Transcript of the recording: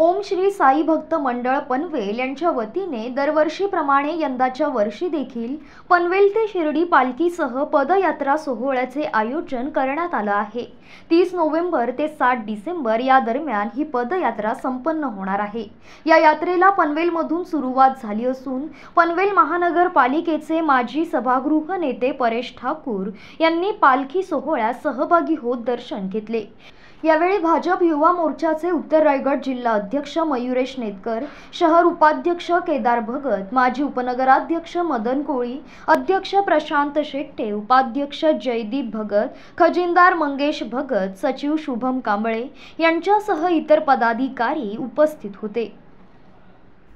ओम श्री साई भक्त मंडळ पनवेल यांच्या वतीने दरवर्षीप्रमाणे यंदाच्या वर्षी देखील पनवेल ते शिर्डी पालखीसह पदयात्रा सोहळ्याचे आयोजन करण्यात आलं आहे तीस नोव्हेंबर ते सात डिसेंबर या दरम्यान ही पदयात्रा संपन्न होणार आहे या यात्रेला पनवेलमधून सुरुवात झाली असून पनवेल महानगरपालिकेचे माजी सभागृह नेते परेश ठाकूर यांनी पालखी सोहळ्यात सहभागी होत दर्शन घेतले यावेळी भाजप युवा मोर्चाचे उत्तर रायगड जिल्हा अध्यक्ष मयुरेश नेतकर शहर उपाध्यक्ष केदार भगत माजी उपनगराध्यक्ष मदन कोळी अध्यक्ष प्रशांत शेट्टे उपाध्यक्ष जयदीप भगत खजिनदार मंगेश भगत सचिव शुभम कांबळे यांच्यासह इतर पदाधिकारी उपस्थित होते